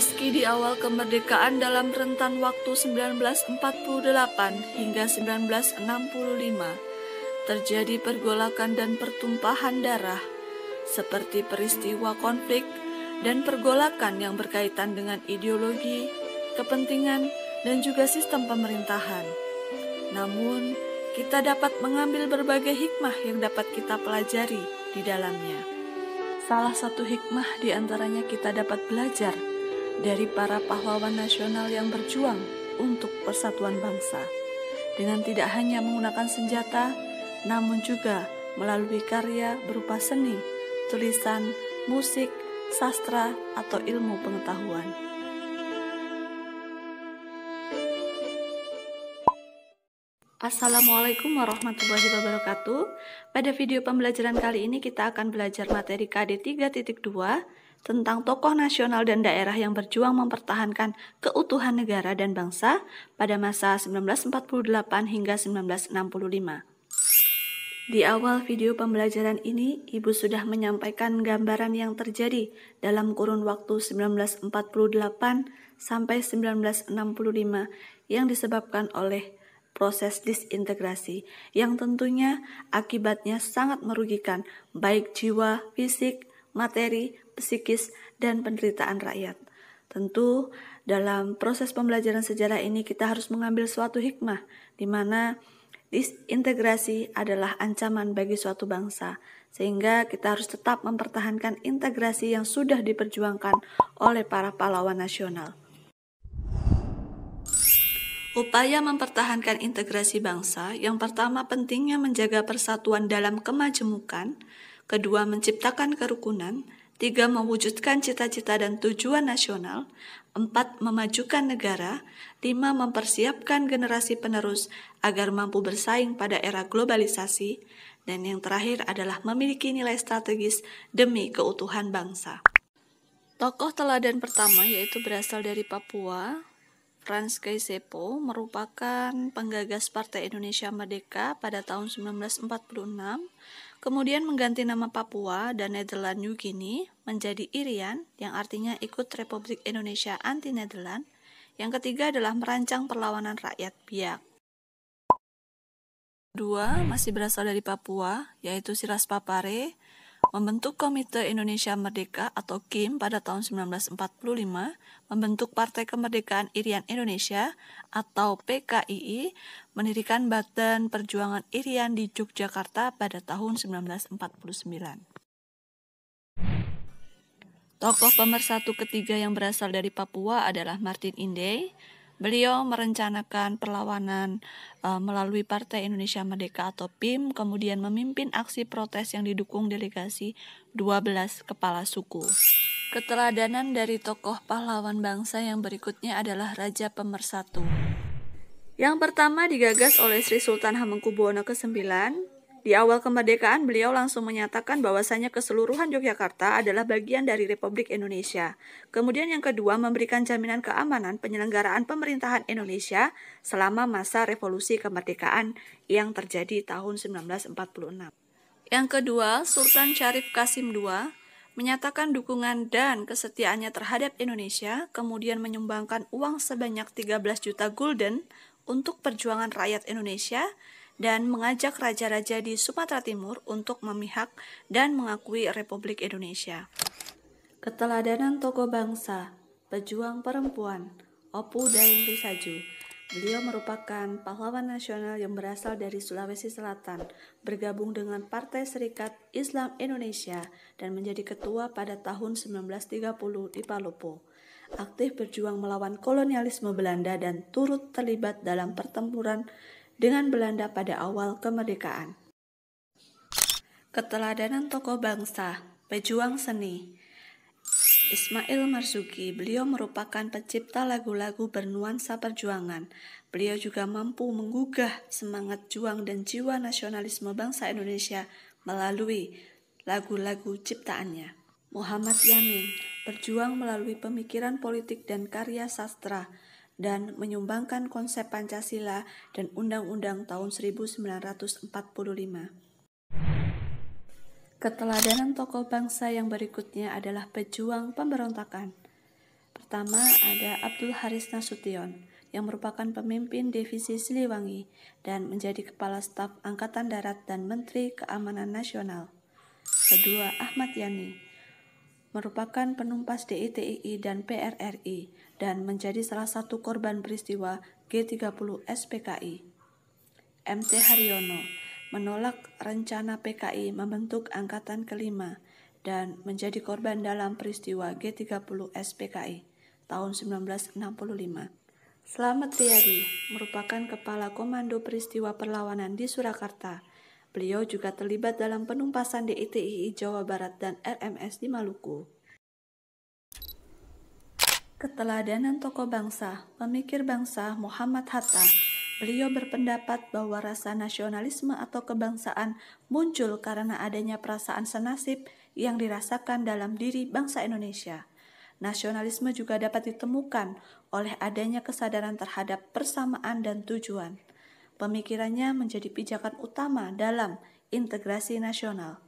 Meski di awal kemerdekaan dalam rentan waktu 1948 hingga 1965 terjadi pergolakan dan pertumpahan darah seperti peristiwa konflik dan pergolakan yang berkaitan dengan ideologi, kepentingan, dan juga sistem pemerintahan. Namun, kita dapat mengambil berbagai hikmah yang dapat kita pelajari di dalamnya. Salah satu hikmah di antaranya kita dapat belajar dari para pahlawan nasional yang berjuang untuk persatuan bangsa dengan tidak hanya menggunakan senjata namun juga melalui karya berupa seni, tulisan, musik, sastra, atau ilmu pengetahuan. Assalamualaikum warahmatullahi wabarakatuh. Pada video pembelajaran kali ini kita akan belajar materi KD 3.2 tentang tokoh nasional dan daerah yang berjuang mempertahankan keutuhan negara dan bangsa pada masa 1948 hingga 1965. Di awal video pembelajaran ini, Ibu sudah menyampaikan gambaran yang terjadi dalam kurun waktu 1948 sampai 1965 yang disebabkan oleh proses disintegrasi yang tentunya akibatnya sangat merugikan baik jiwa, fisik, materi, psikis, dan penderitaan rakyat. Tentu, dalam proses pembelajaran sejarah ini kita harus mengambil suatu hikmah di mana disintegrasi adalah ancaman bagi suatu bangsa, sehingga kita harus tetap mempertahankan integrasi yang sudah diperjuangkan oleh para pahlawan nasional. Upaya mempertahankan integrasi bangsa yang pertama pentingnya menjaga persatuan dalam kemajemukan, kedua menciptakan kerukunan, tiga mewujudkan cita-cita dan tujuan nasional, empat memajukan negara, lima mempersiapkan generasi penerus agar mampu bersaing pada era globalisasi, dan yang terakhir adalah memiliki nilai strategis demi keutuhan bangsa. Tokoh teladan pertama yaitu berasal dari Papua, Franz Kaisepo merupakan penggagas Partai Indonesia Merdeka pada tahun 1946 kemudian mengganti nama Papua dan Nederland New Guinea menjadi Irian yang artinya ikut Republik Indonesia anti Nederland. Yang ketiga adalah merancang perlawanan rakyat biak. Dua masih berasal dari Papua, yaitu Silas Papare, membentuk Komite Indonesia Merdeka atau KIM pada tahun 1945, membentuk Partai Kemerdekaan Irian Indonesia atau PKII, mendirikan Badan Perjuangan Irian di Yogyakarta pada tahun 1949. Tokoh pemersatu ketiga yang berasal dari Papua adalah Martin Inde, Beliau merencanakan perlawanan uh, melalui Partai Indonesia Merdeka atau PIM, kemudian memimpin aksi protes yang didukung delegasi 12 kepala suku. Keteladanan dari tokoh pahlawan bangsa yang berikutnya adalah Raja Pemersatu. Yang pertama digagas oleh Sri Sultan Hamengkubuwono ke-9 di awal kemerdekaan, beliau langsung menyatakan bahwasannya keseluruhan Yogyakarta adalah bagian dari Republik Indonesia. Kemudian yang kedua, memberikan jaminan keamanan penyelenggaraan pemerintahan Indonesia selama masa revolusi kemerdekaan yang terjadi tahun 1946. Yang kedua, Sultan Syarif Kasim II menyatakan dukungan dan kesetiaannya terhadap Indonesia, kemudian menyumbangkan uang sebanyak 13 juta gulden untuk perjuangan rakyat Indonesia dan mengajak raja-raja di Sumatera Timur untuk memihak dan mengakui Republik Indonesia. Keteladanan tokoh bangsa, pejuang perempuan, Opu Daeng Risaju, Beliau merupakan pahlawan nasional yang berasal dari Sulawesi Selatan, bergabung dengan Partai Serikat Islam Indonesia dan menjadi ketua pada tahun 1930 di Palopo. Aktif berjuang melawan kolonialisme Belanda dan turut terlibat dalam pertempuran dengan Belanda pada awal kemerdekaan. Keteladanan tokoh bangsa, pejuang seni, Ismail Marzuki, beliau merupakan pencipta lagu-lagu bernuansa perjuangan. Beliau juga mampu menggugah semangat juang dan jiwa nasionalisme bangsa Indonesia melalui lagu-lagu ciptaannya. Muhammad Yamin berjuang melalui pemikiran politik dan karya sastra dan menyumbangkan konsep Pancasila dan Undang-Undang tahun 1945. Keteladanan tokoh bangsa yang berikutnya adalah pejuang pemberontakan. Pertama ada Abdul Haris Nasution yang merupakan pemimpin Divisi Siliwangi dan menjadi Kepala Staf Angkatan Darat dan Menteri Keamanan Nasional. Kedua, Ahmad Yani merupakan penumpas DITII dan PRRI dan menjadi salah satu korban peristiwa G30 SPKI. MT Haryono menolak rencana PKI membentuk angkatan kelima dan menjadi korban dalam peristiwa G30 SPKI tahun 1965. Selamat Riyadi merupakan kepala komando peristiwa perlawanan di Surakarta Beliau juga terlibat dalam penumpasan di ITII Jawa Barat dan RMS di Maluku. Keteladanan tokoh bangsa, pemikir bangsa Muhammad Hatta, Beliau berpendapat bahwa rasa nasionalisme atau kebangsaan muncul karena adanya perasaan senasib yang dirasakan dalam diri bangsa Indonesia. Nasionalisme juga dapat ditemukan oleh adanya kesadaran terhadap persamaan dan tujuan pemikirannya menjadi pijakan utama dalam integrasi nasional.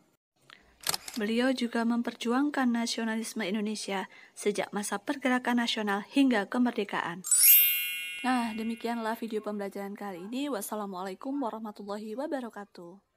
Beliau juga memperjuangkan nasionalisme Indonesia sejak masa pergerakan nasional hingga kemerdekaan. Nah, demikianlah video pembelajaran kali ini. Wassalamualaikum warahmatullahi wabarakatuh.